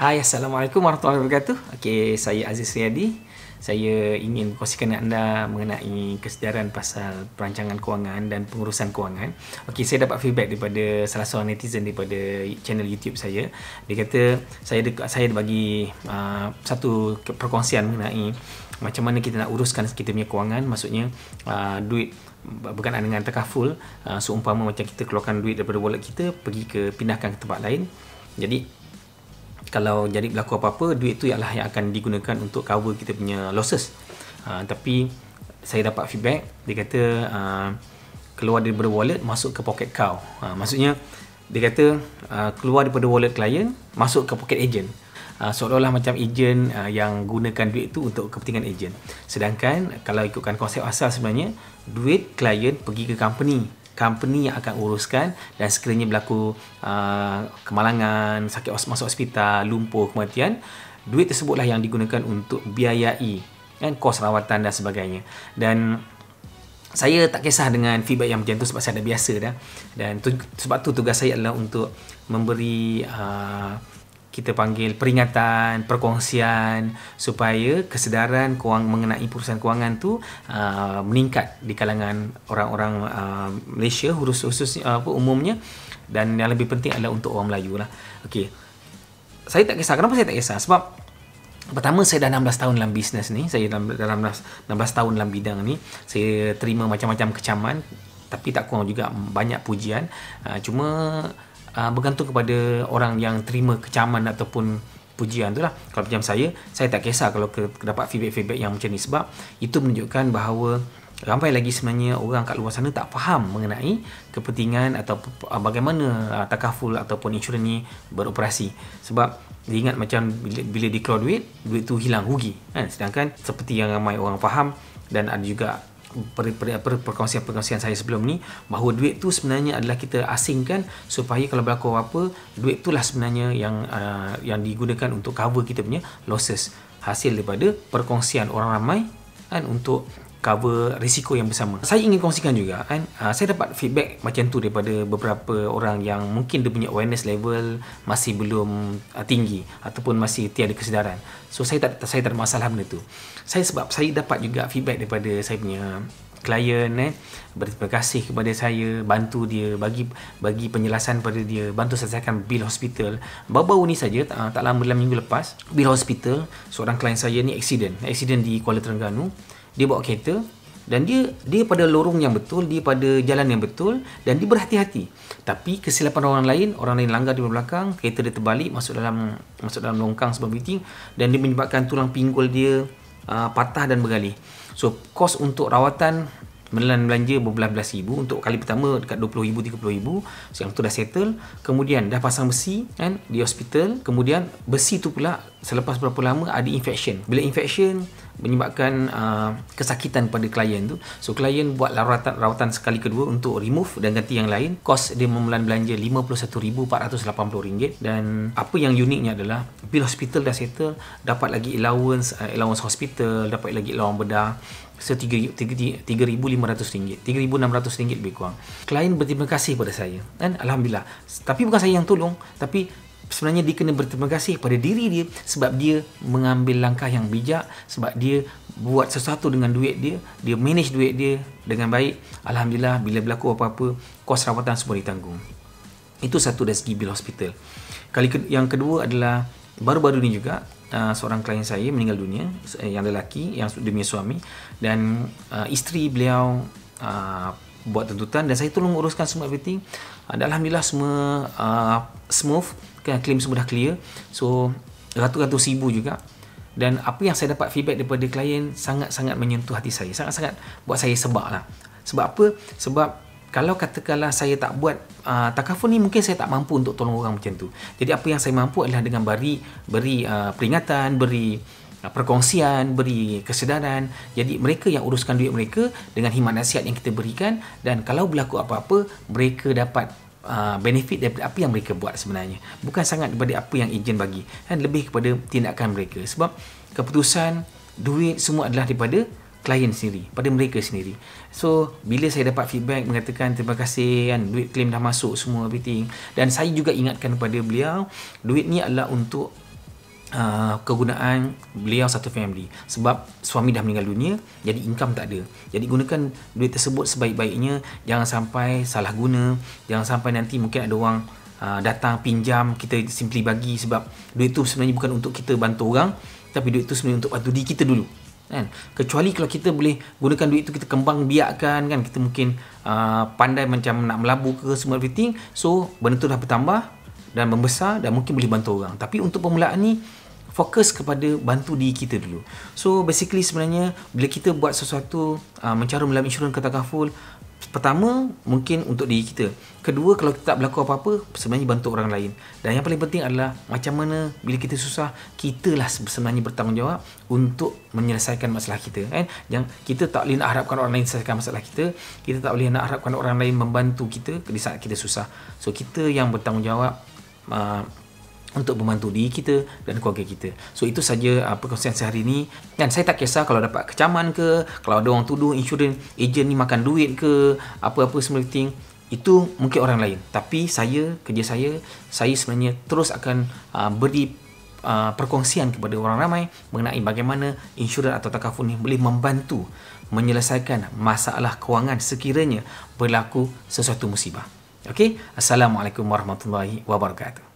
Hai, Assalamualaikum warahmatullahi wabarakatuh. Okey, saya Aziz Riyadi. Saya ingin kongsikan anda mengenai kesedaran pasal perancangan kewangan dan pengurusan kewangan. Okey, saya dapat feedback daripada salah seorang netizen daripada channel YouTube saya. Dia kata saya dekat saya bagi uh, satu perkongsian mengenai macam mana kita nak uruskan kita punya kewangan, maksudnya uh, duit berkenaan dengan takaful, uh, seumpama macam kita keluarkan duit daripada wallet kita pergi ke pindahkan ke tempat lain. Jadi kalau jadi berlaku apa-apa duit tu ialah yang akan digunakan untuk cover kita punya losses uh, tapi saya dapat feedback dia kata uh, keluar daripada wallet masuk ke poket kau uh, ah, maksudnya dia kata uh, keluar daripada wallet klien masuk ke poket agent uh, seolah-olah macam agent uh, yang gunakan duit itu untuk kepentingan agent sedangkan kalau ikutkan konsep asal sebenarnya duit klien pergi ke company company yang akan uruskan dan sekiranya berlaku uh, kemalangan, sakit masuk hospital, lumpuh, kematian, duit tersebutlah yang digunakan untuk biayai kan kos rawatan dan sebagainya. Dan saya tak kisah dengan feedback yang macam tu sebab saya dah biasa dah. Dan tu, sebab tu tugas saya adalah untuk memberi uh, kita panggil peringatan, perkongsian supaya kesedaran kewang mengenai perusahaan kewangan tu uh, meningkat di kalangan orang-orang uh, Malaysia khusus-khusus uh, apa uh, umumnya dan yang lebih penting adalah untuk orang Melayu lah. Okay, Saya tak kisah kenapa saya tak kisah sebab pertama saya dah 16 tahun dalam bisnes ni, saya dalam, dalam 16 16 tahun dalam bidang ni, saya terima macam-macam kecaman tapi tak kurang juga banyak pujian. Uh, cuma Ah, bergantung kepada orang yang terima kecaman ataupun pujian tu lah kalau macam saya saya tak kisah kalau ke, dapat feedback-feedback yang macam ni sebab itu menunjukkan bahawa ramai lagi sebenarnya orang kat luar sana tak faham mengenai kepentingan atau ah, bagaimana uh, takaful ataupun insurans ni beroperasi sebab diingat macam bila, bila dikeluar duit duit tu hilang rugi kan sedangkan seperti yang ramai orang faham dan ada juga perkongsian-perkongsian saya sebelum ni bahawa duit tu sebenarnya adalah kita asingkan supaya kalau berlaku apa duit itulah sebenarnya yang uh, yang digunakan untuk cover kita punya losses hasil daripada perkongsian orang ramai kan untuk cover risiko yang bersama. Saya ingin kongsikan juga kan, uh, saya dapat feedback macam tu daripada beberapa orang yang mungkin dia punya awareness level masih belum uh, tinggi ataupun masih tiada kesedaran. So saya tak saya tak ada masalah benda tu. Saya sebab saya dapat juga feedback daripada saya punya klien eh berterima kasih kepada saya bantu dia bagi bagi penjelasan pada dia bantu selesaikan bil hospital baru-baru ni saja tak, ah, tak lama dalam minggu lepas bil hospital seorang klien saya ni accident accident di Kuala Terengganu dia bawa kereta dan dia dia pada lorong yang betul, dia pada jalan yang betul dan dia berhati-hati. Tapi kesilapan orang lain, orang lain langgar di belakang, kereta dia terbalik masuk dalam masuk dalam longkang sebab meeting dan dia menyebabkan tulang pinggul dia uh, patah dan bergali. So kos untuk rawatan menelan belanja berbelas-belas ribu untuk kali pertama dekat 20 ribu 30 ribu siang tu dah settle kemudian dah pasang besi kan di hospital kemudian besi tu pula selepas berapa lama ada infection bila infection menyebabkan uh, kesakitan pada klien tu so klien buat rawatan, rawatan sekali kedua untuk remove dan ganti yang lain kos dia memulan belanja RM51,480 dan apa yang uniknya adalah bil hospital dah settle dapat lagi allowance uh, allowance hospital dapat lagi allowance bedah so RM3,500 RM3,600 lebih kurang klien berterima kasih pada saya dan Alhamdulillah tapi bukan saya yang tolong tapi sebenarnya dia kena berterima kasih pada diri dia sebab dia mengambil langkah yang bijak sebab dia buat sesuatu dengan duit dia dia manage duit dia dengan baik Alhamdulillah bila berlaku apa-apa kos rawatan semua ditanggung itu satu dari segi bil hospital kali ke- yang kedua adalah baru-baru ni juga Uh, seorang klien saya meninggal dunia yang lelaki yang demi suami dan uh, isteri beliau uh, buat tuntutan dan saya tolong uruskan semua everything ah, dan Alhamdulillah semua uh, smooth kan claim semua dah clear so ratus-ratus ribu juga dan apa yang saya dapat feedback daripada klien sangat-sangat menyentuh hati saya sangat-sangat buat saya sebab lah sebab apa? sebab kalau katakanlah saya tak buat uh, takaful ni mungkin saya tak mampu untuk tolong orang macam tu jadi apa yang saya mampu adalah dengan beri beri uh, peringatan beri perkongsian, beri kesedaran. Jadi mereka yang uruskan duit mereka dengan himat nasihat yang kita berikan dan kalau berlaku apa-apa, mereka dapat uh, benefit daripada apa yang mereka buat sebenarnya. Bukan sangat daripada apa yang ejen bagi. Kan lebih kepada tindakan mereka. Sebab keputusan duit semua adalah daripada klien sendiri, pada mereka sendiri. So, bila saya dapat feedback mengatakan terima kasih kan duit claim dah masuk semua everything dan saya juga ingatkan kepada beliau duit ni adalah untuk Ah, kegunaan beliau satu family sebab suami dah meninggal dunia jadi income tak ada jadi gunakan duit tersebut sebaik-baiknya jangan sampai salah guna jangan sampai nanti mungkin ada orang uh, datang pinjam kita simply bagi sebab duit tu sebenarnya bukan untuk kita bantu orang tapi duit tu sebenarnya untuk bantu diri kita dulu kan kecuali kalau kita boleh gunakan duit tu kita kembang biarkan kan kita mungkin uh, pandai macam nak melabu ke semua everything so benda tu dah bertambah dan membesar dan mungkin boleh bantu orang tapi untuk permulaan ni fokus kepada bantu diri kita dulu. So basically sebenarnya bila kita buat sesuatu uh, mencarum dalam insurans kata kaful pertama mungkin untuk diri kita. Kedua kalau kita tak berlaku apa-apa sebenarnya bantu orang lain. Dan yang paling penting adalah macam mana bila kita susah kita lah sebenarnya bertanggungjawab untuk menyelesaikan masalah kita kan. Yang kita tak boleh nak harapkan orang lain selesaikan masalah kita, kita tak boleh nak harapkan orang lain membantu kita di saat kita susah. So kita yang bertanggungjawab uh, untuk membantu diri kita dan keluarga kita. So itu saja uh, perkongsian saya hari ini. Dan saya tak kisah kalau dapat kecaman ke, kalau ada orang tuduh insurans agent ni makan duit ke, apa-apa semua thing. Itu mungkin orang lain. Tapi saya, kerja saya, saya sebenarnya terus akan uh, beri uh, perkongsian kepada orang ramai mengenai bagaimana insurans atau takaful ni boleh membantu menyelesaikan masalah kewangan sekiranya berlaku sesuatu musibah. Okey, Assalamualaikum warahmatullahi wabarakatuh.